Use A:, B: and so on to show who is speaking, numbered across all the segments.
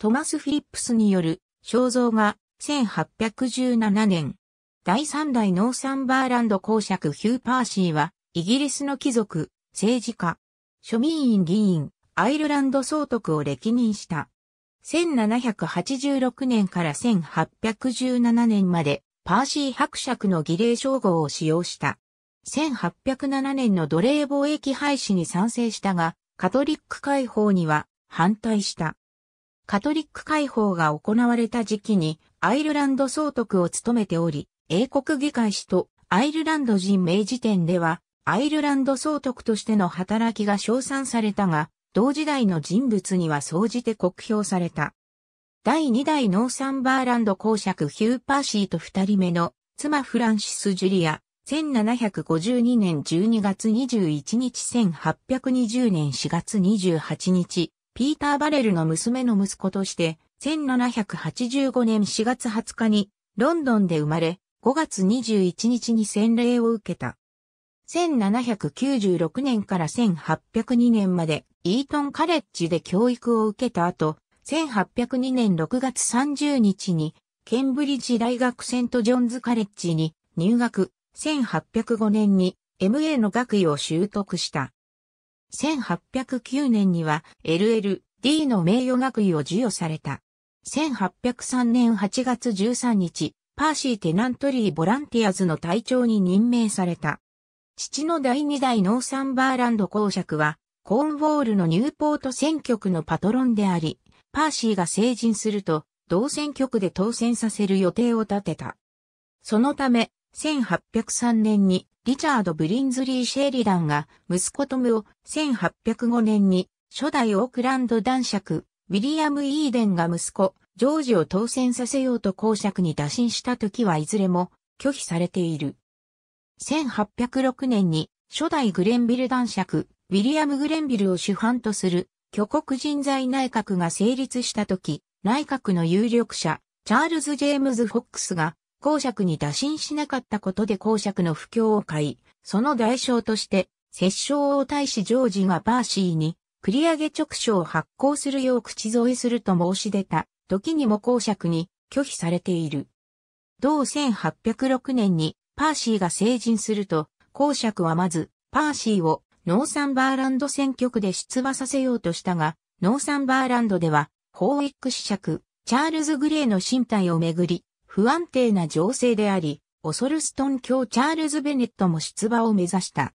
A: トマス・フィリップスによる肖像画、1817年。第3代ノーサンバーランド公爵ヒューパーシーは、イギリスの貴族、政治家、庶民院議員、アイルランド総督を歴任した。1786年から1817年まで、パーシー伯爵の儀礼称号を使用した。1807年の奴隷貿易廃止に賛成したが、カトリック解放には反対した。カトリック解放が行われた時期にアイルランド総督を務めており、英国議会史とアイルランド人名時点では、アイルランド総督としての働きが称賛されたが、同時代の人物には総じて酷評された。第2代ノーサンバーランド公爵ヒューパーシーと二人目の妻フランシス・ジュリア、1752年12月21日1820年4月28日、ピーター・バレルの娘の息子として、1785年4月20日にロンドンで生まれ、5月21日に洗礼を受けた。1796年から1802年までイートンカレッジで教育を受けた後、1802年6月30日にケンブリッジ大学セントジョンズカレッジに入学、1805年に MA の学位を習得した。1809年には LL、D の名誉学位を授与された。1803年8月13日、パーシー・テナントリー・ボランティアズの隊長に任命された。父の第二代ノーサンバーランド公爵は、コーンウォールのニューポート選挙区のパトロンであり、パーシーが成人すると、同選挙区で当選させる予定を立てた。そのため、1803年にリチャード・ブリンズリー・シェリダンが、息子トムを1805年に、初代オークランド男爵、ウィリアム・イーデンが息子、ジョージを当選させようと公爵に打診した時はいずれも拒否されている。1806年に初代グレンビル男爵、ウィリアム・グレンビルを主犯とする挙国人材内閣が成立した時、内閣の有力者、チャールズ・ジェームズ・フォックスが公爵に打診しなかったことで公爵の不況を買い、その代償として、摂政王大使ジョージがバーシーに、繰り上げ直書を発行するよう口添えすると申し出た、時にも公爵に拒否されている。同1806年にパーシーが成人すると、公爵はまず、パーシーをノーサンバーランド選挙区で出馬させようとしたが、ノーサンバーランドでは、ホーイック子爵、チャールズ・グレーの身体をめぐり、不安定な情勢であり、オソルストン卿チャールズ・ベネットも出馬を目指した。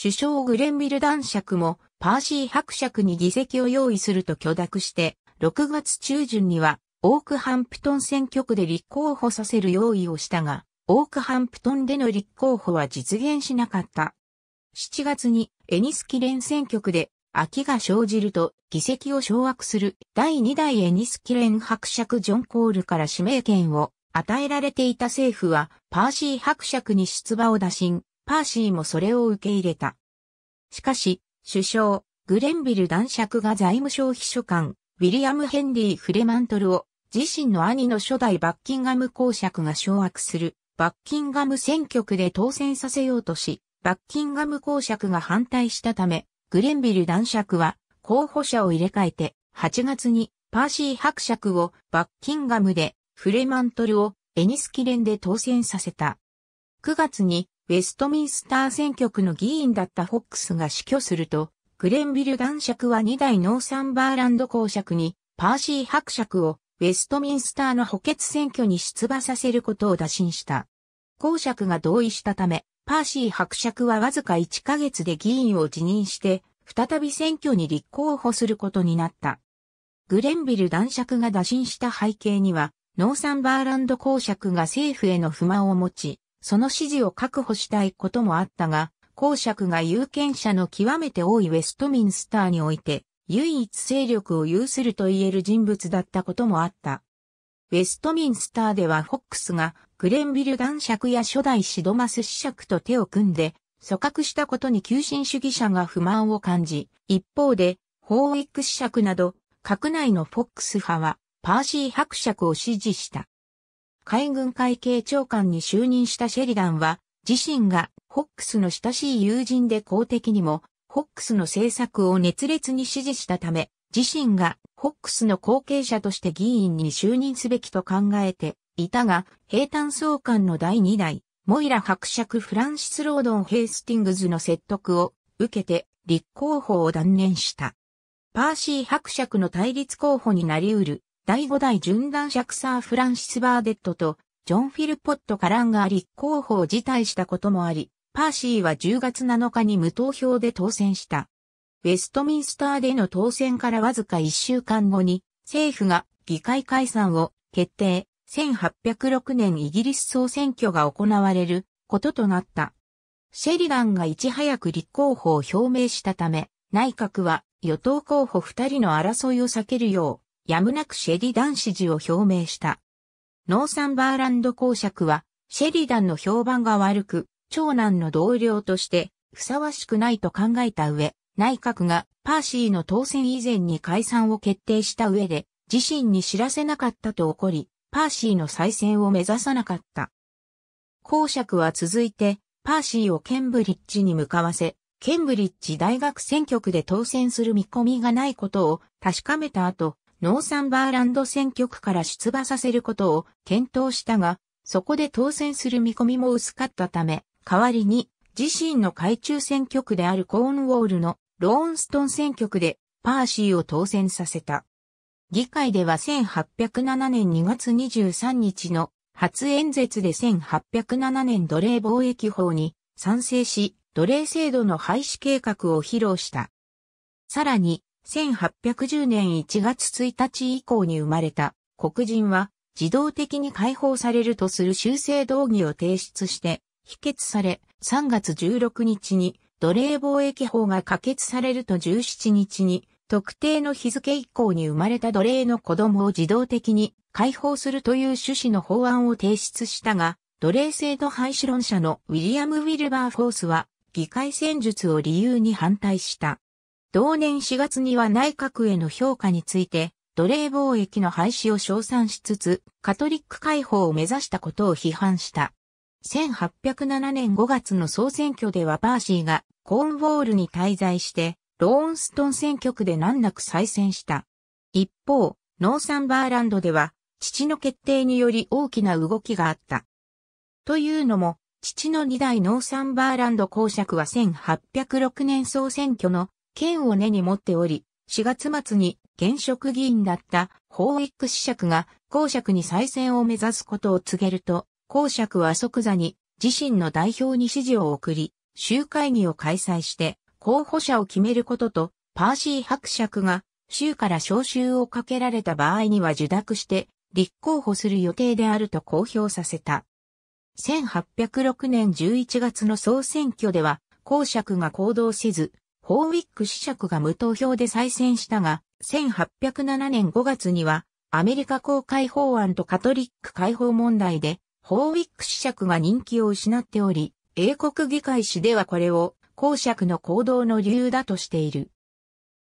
A: 首相グレンビル男爵もパーシー伯爵に議席を用意すると許諾して、6月中旬にはオークハンプトン選挙区で立候補させる用意をしたが、オークハンプトンでの立候補は実現しなかった。7月にエニスキレン選挙区で秋が生じると議席を掌握する第2代エニスキレン伯爵ジョン・コールから指名権を与えられていた政府は、パーシー伯爵に出馬を打診、パーシーもそれを受け入れた。しかし、首相、グレンビル男爵が財務省秘書官、ウィリアム・ヘンリー・フレマントルを、自身の兄の初代バッキンガム公爵が掌握する、バッキンガム選挙区で当選させようとし、バッキンガム公爵が反対したため、グレンビル男爵は、候補者を入れ替えて、8月にパーシー伯爵をバッキンガムでフレマントルをエニスキレンで当選させた。9月にウェストミンスター選挙区の議員だったフォックスが死去すると、グレンビル男爵は2代ノーサンバーランド公爵にパーシー伯爵をウェストミンスターの補欠選挙に出馬させることを打診した。公爵が同意したため、パーシー伯爵はわずか1ヶ月で議員を辞任して、再び選挙に立候補することになった。グレンビル男爵が打診した背景には、ノーサンバーランド公爵が政府への不満を持ち、その支持を確保したいこともあったが、公爵が有権者の極めて多いウェストミンスターにおいて、唯一勢力を有すると言える人物だったこともあった。ウェストミンスターではフォックスがグレンビル男爵や初代シドマス子爵と手を組んで、組閣したことに急進主義者が不満を感じ、一方で、ホーウィック子爵など、閣内のフォックス派は、パーシー伯爵を支持した。海軍会計長官に就任したシェリダンは、自身がホックスの親しい友人で公的にも、ホックスの政策を熱烈に支持したため、自身がホックスの後継者として議員に就任すべきと考えていたが、平坦総監の第2代、モイラ伯爵フランシス・ロードン・ヘイスティングズの説得を受けて立候補を断念した。パーシー伯爵の対立候補になり得る第5代シャクサー・フランシス・バーデットと、ジョン・フィルポット・カランが立候補を辞退したこともあり、パーシーは10月7日に無投票で当選した。ウェストミンスターでの当選からわずか1週間後に、政府が議会解散を決定、1806年イギリス総選挙が行われることとなった。シェリダンがいち早く立候補を表明したため、内閣は与党候補2人の争いを避けるよう、やむなくシェリダン支持を表明した。ノーサンバーランド公爵は、シェリダンの評判が悪く、長男の同僚としてふさわしくないと考えた上、内閣がパーシーの当選以前に解散を決定した上で、自身に知らせなかったと怒り、パーシーの再選を目指さなかった。公爵は続いて、パーシーをケンブリッジに向かわせ、ケンブリッジ大学選挙区で当選する見込みがないことを確かめた後、ノーサンバーランド選挙区から出馬させることを検討したが、そこで当選する見込みも薄かったため、代わりに自身の海中選挙区であるコーンウォールのローンストン選挙区でパーシーを当選させた。議会では1807年2月23日の初演説で1807年奴隷貿易法に賛成し、奴隷制度の廃止計画を披露した。さらに、1810年1月1日以降に生まれた黒人は自動的に解放されるとする修正動議を提出して否決され3月16日に奴隷貿易法が可決されると17日に特定の日付以降に生まれた奴隷の子供を自動的に解放するという趣旨の法案を提出したが、奴隷制度廃止論者のウィリアム・ウィルバーフォースは議会戦術を理由に反対した。同年4月には内閣への評価について、奴隷貿易の廃止を称賛しつつ、カトリック解放を目指したことを批判した。1807年5月の総選挙ではバーシーがコーンウォールに滞在して、ローンストン選挙区で難なく再選した。一方、ノーサンバーランドでは、父の決定により大きな動きがあった。というのも、父の二代ノーサンバーランド公爵は1806年総選挙の剣を根に持っており、4月末に現職議員だった法育区子爵が公爵に再選を目指すことを告げると、公爵は即座に自身の代表に指示を送り、集会議を開催して候補者を決めることと、パーシー伯爵が州から招集をかけられた場合には受諾して立候補する予定であると公表させた。1806年11月の総選挙では公爵が行動せず、ホーウィック子爵が無投票で再選したが、1807年5月には、アメリカ公開法案とカトリック解放問題で、ホーウィック子爵が人気を失っており、英国議会史ではこれを公爵の行動の理由だとしている。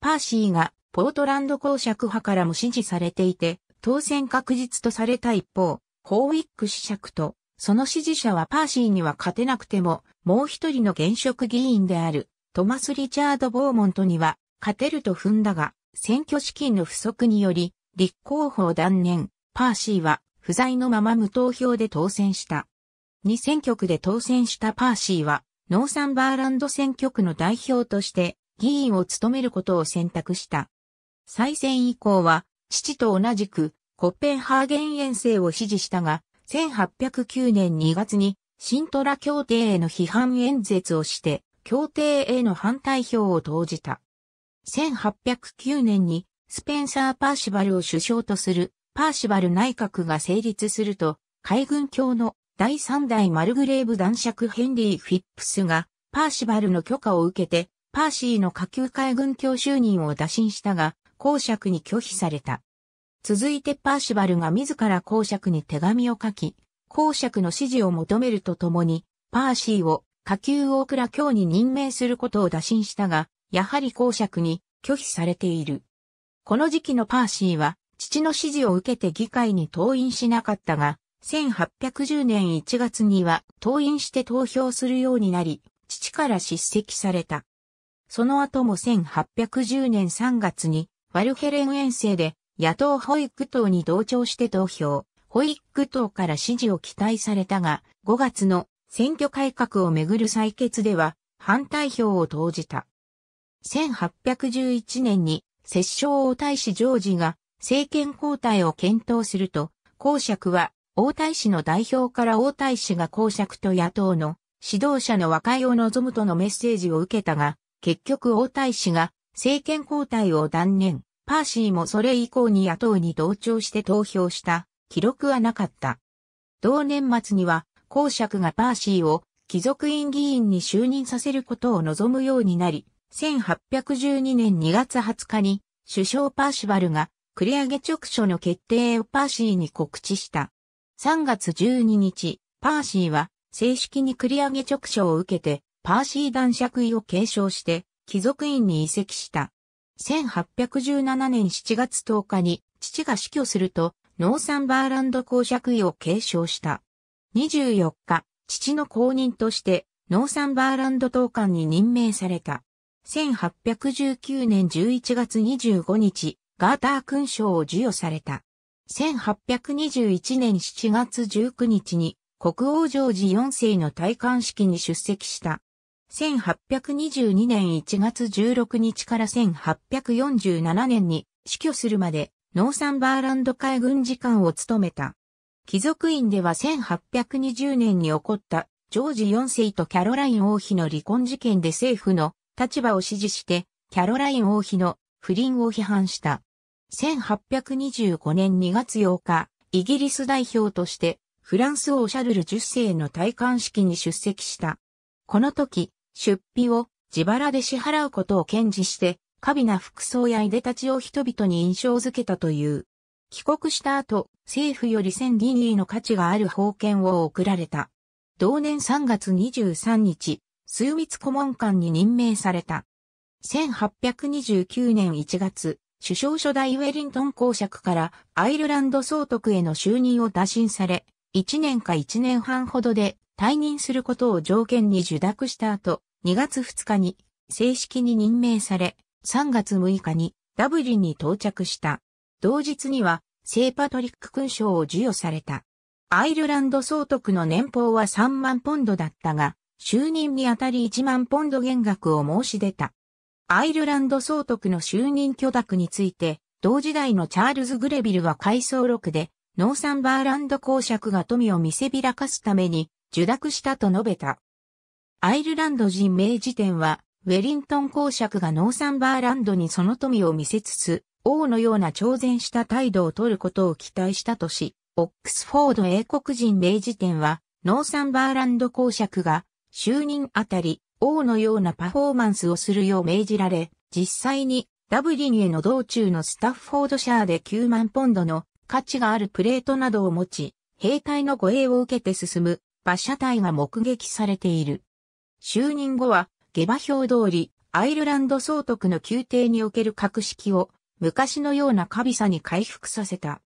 A: パーシーがポートランド公爵派からも支持されていて、当選確実とされた一方、ホーウィック子爵と、その支持者はパーシーには勝てなくても、もう一人の現職議員であるトマス・リチャード・ボーモントには勝てると踏んだが、選挙資金の不足により、立候補を断念、パーシーは不在のまま無投票で当選した。2選挙区で当選したパーシーは、ノーサンバーランド選挙区の代表として議員を務めることを選択した。再選以降は、父と同じくコッペンハーゲン遠征を支持したが、1809年2月にシントラ協定への批判演説をして協定への反対票を投じた。1809年にスペンサー・パーシバルを首相とするパーシバル内閣が成立すると、海軍卿の第3代マルグレーブ男爵ヘンリー・フィップスがパーシバルの許可を受けて、パーシーの下級海軍卿就任を打診したが、公爵に拒否された。続いてパーシバルが自ら公爵に手紙を書き、公爵の指示を求めるとともに、パーシーを下級大倉卿に任命することを打診したが、やはり公爵に拒否されている。この時期のパーシーは、父の指示を受けて議会に登院しなかったが、1810年1月には登院して投票するようになり、父から叱責された。その後も1810年3月に、ワルヘレン遠征で野党保育党に同調して投票、保育党から支持を期待されたが、5月の選挙改革をめぐる採決では反対票を投じた。1811年に摂政王太子ジョージが政権交代を検討すると、公爵は王太子の代表から王太子が公爵と野党の指導者の和解を望むとのメッセージを受けたが、結局王太子が政権交代を断念、パーシーもそれ以降に野党に同調して投票した記録はなかった。同年末には公爵がパーシーを貴族院議員に就任させることを望むようになり、1812年2月20日に首相パーシバルが繰り上げ直書の決定をパーシーに告知した。3月12日、パーシーは正式に繰り上げ直書を受けて、パーシー男爵位を継承して、貴族院に移籍した。1817年7月10日に父が死去すると、ノーサンバーランド公爵位を継承した。24日、父の後任として、ノーサンバーランド統監に任命された。1819年11月25日、ガーター勲章を授与された。1821年7月19日に、国王ジョージ4世の戴冠式に出席した。1822年1月16日から1847年に死去するまで、ノーサンバーランド海軍次官を務めた。貴族院では1820年に起こったジョージ4世とキャロライン王妃の離婚事件で政府の立場を支持してキャロライン王妃の不倫を批判した。1825年2月8日、イギリス代表としてフランス王シャルル10世の戴冠式に出席した。この時、出費を自腹で支払うことを堅持して、過美な服装やいでたちを人々に印象づけたという。帰国した後、政府より1000銀位の価値がある封建を贈られた。同年3月23日、数密顧問官に任命された。1829年1月、首相初代ウェリントン公爵からアイルランド総督への就任を打診され、1年か1年半ほどで退任することを条件に受諾した後、2月2日に正式に任命され、3月6日にダブリンに到着した。同日には聖パトリック勲章を授与された。アイルランド総督の年俸は3万ポンドだったが、就任にあたり1万ポンド減額を申し出た。アイルランド総督の就任許諾について、同時代のチャールズ・グレビルは回想録で、ノーサンバーランド公爵が富を見せびらかすために受諾したと述べた。アイルランド人名辞典は、ウェリントン公爵がノーサンバーランドにその富を見せつつ、王のような挑戦した態度を取ることを期待したとし、オックスフォード英国人明治典は、ノーサンバーランド公爵が、就任あたり、王のようなパフォーマンスをするよう命じられ、実際に、ダブリンへの道中のスタッフォードシャーで9万ポンドの価値があるプレートなどを持ち、兵隊の護衛を受けて進む馬車隊が目撃されている。就任後は、下馬評通り、アイルランド総督の宮廷における格式を昔のようなカビさに回復させた。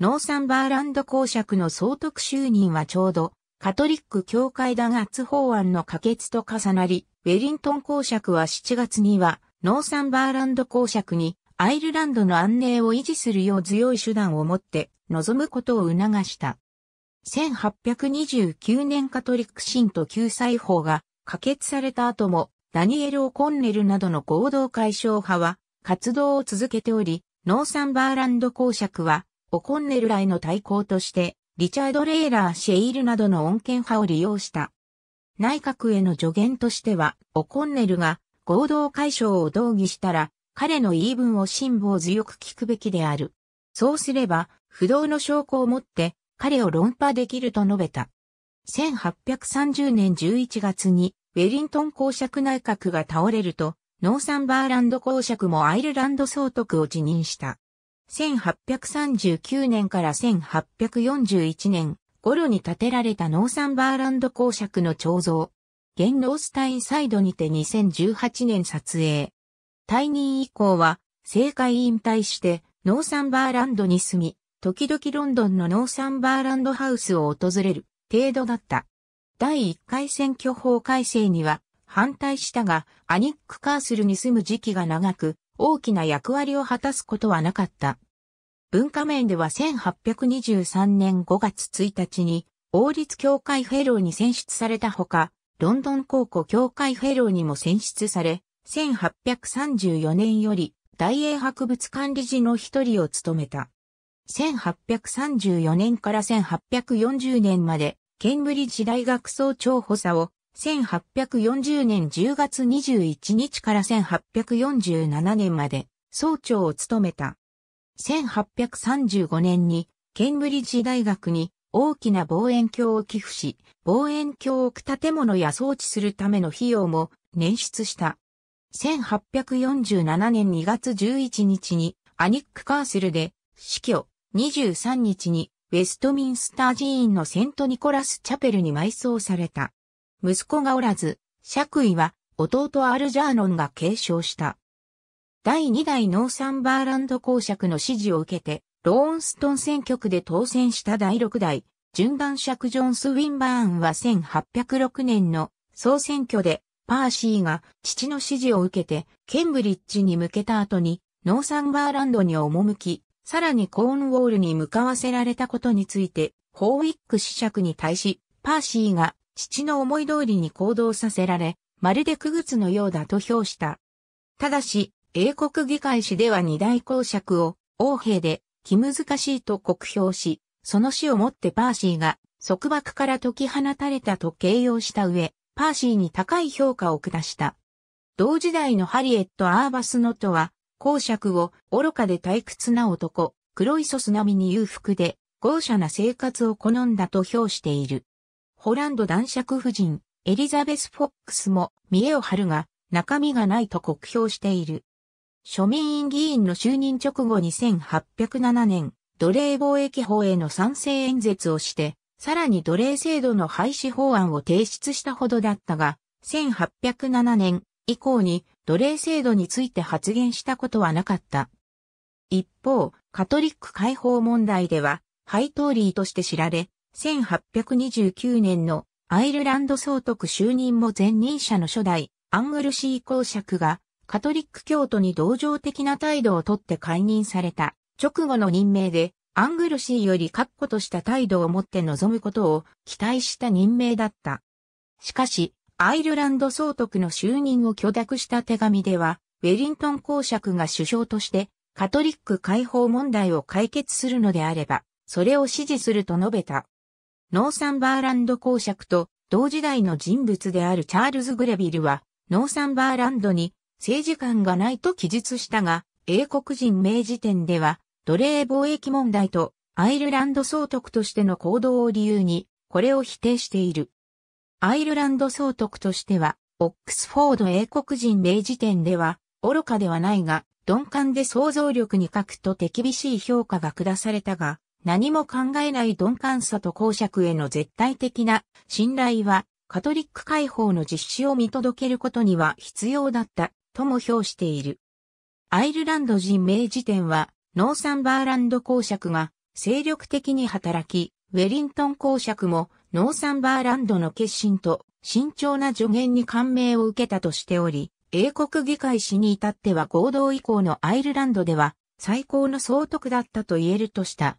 A: ノーサンバーランド公爵の総督就任はちょうど、カトリック教会弾圧法案の可決と重なり、ウェリントン公爵は7月には、ノーサンバーランド公爵に、アイルランドの安寧を維持するよう強い手段を持って、望むことを促した。1829年カトリック信徒救済法が可決された後も、ダニエル・オコンネルなどの合同解消派は、活動を続けており、ノーサンバーランド公爵は、オコンネルらへの対抗として、リチャード・レーラー・シェイルなどの恩恵派を利用した。内閣への助言としては、オコンネルが合同解消を同義したら、彼の言い分を辛抱強く聞くべきである。そうすれば、不動の証拠をもって、彼を論破できると述べた。1830年11月に、ウェリントン公爵内閣が倒れると、ノーサンバーランド公爵もアイルランド総督を辞任した。1839年から1841年頃に建てられたノーサンバーランド公爵の彫像。現ノースタインサイドにて2018年撮影。退任以降は政界引退してノーサンバーランドに住み、時々ロンドンのノーサンバーランドハウスを訪れる程度だった。第1回選挙法改正には反対したが、アニック・カースルに住む時期が長く、大きな役割を果たすことはなかった。文化面では1823年5月1日に、王立協会フェローに選出されたほか、ロンドン高校協会フェローにも選出され、1834年より大英博物館理事の一人を務めた。1834年から1840年まで、ケンブリッジ大学総長補佐を1840年10月21日から1847年まで総長を務めた。1835年にケンブリッジ大学に大きな望遠鏡を寄付し、望遠鏡を置く建物や装置するための費用も捻出した。1847年2月11日にアニックカーセルで死去、23日にウェストミンスター寺院のセントニコラスチャペルに埋葬された。息子がおらず、爵位は弟アルジャーノンが継承した。第2代ノーサンバーランド公爵の支持を受けて、ローンストン選挙区で当選した第6代、順番爵ジョンス・ウィンバーンは1806年の総選挙で、パーシーが父の指示を受けて、ケンブリッジに向けた後に、ノーサンバーランドに赴き、さらにコーンウォールに向かわせられたことについて、ホーウィック試着に対し、パーシーが父の思い通りに行動させられ、まるで苦靴のようだと評した。ただし、英国議会史では二大公爵を、王兵で、気難しいと酷評し、その死をもってパーシーが、束縛から解き放たれたと形容した上、パーシーに高い評価を下した。同時代のハリエット・アーバスノトは、公爵を愚かで退屈な男、黒イソス並みに裕福で、豪奢な生活を好んだと評している。ホランド男爵夫人、エリザベス・フォックスも見栄を張るが、中身がないと酷評している。庶民院議員の就任直後2807年、奴隷貿易法への賛成演説をして、さらに奴隷制度の廃止法案を提出したほどだったが、1807年以降に奴隷制度について発言したことはなかった。一方、カトリック解放問題では、ハイトーリーとして知られ、1829年のアイルランド総督就任も前任者の初代アングルシー公爵がカトリック教徒に同情的な態度をとって解任された直後の任命でアングルシーより確固とした態度を持って臨むことを期待した任命だった。しかし、アイルランド総督の就任を許諾した手紙では、ウェリントン公爵が首相としてカトリック解放問題を解決するのであれば、それを支持すると述べた。ノーサンバーランド公爵と同時代の人物であるチャールズ・グレビルは、ノーサンバーランドに政治観がないと記述したが、英国人名時点では、奴隷貿易問題とアイルランド総督としての行動を理由に、これを否定している。アイルランド総督としては、オックスフォード英国人名時点では、愚かではないが、鈍感で想像力に欠くと手厳しい評価が下されたが、何も考えない鈍感さと公爵への絶対的な信頼は、カトリック解放の実施を見届けることには必要だった、とも評している。アイルランド人名辞典は、ノーサンバーランド公爵が精力的に働き、ウェリントン公爵もノーサンバーランドの決心と慎重な助言に感銘を受けたとしており、英国議会史に至っては合同以降のアイルランドでは最高の総督だったと言えるとした。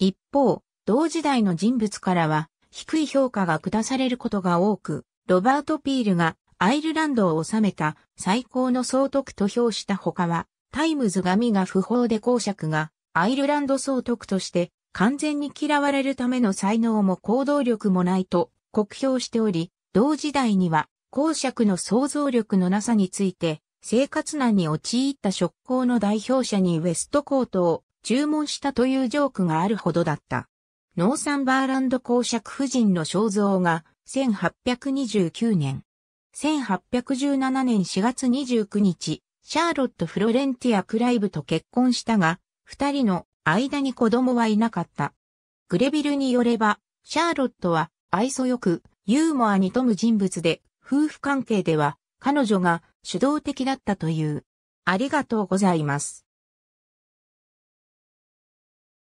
A: 一方、同時代の人物からは低い評価が下されることが多く、ロバート・ピールがアイルランドを治めた最高の総督と評した他は、タイムズ紙が不法で公爵がアイルランド総督として完全に嫌われるための才能も行動力もないと酷評しており、同時代には公爵の想像力のなさについて生活難に陥った職工の代表者にウェストコートを注文したというジョークがあるほどだった。ノーサンバーランド公爵夫人の肖像が1829年、1817年4月29日、シャーロット・フロレンティア・クライブと結婚したが、二人の間に子供はいなかった。グレビルによれば、シャーロットは愛想よく、ユーモアに富む人物で、夫婦関係では彼女が主導的だったという。ありがとうございます。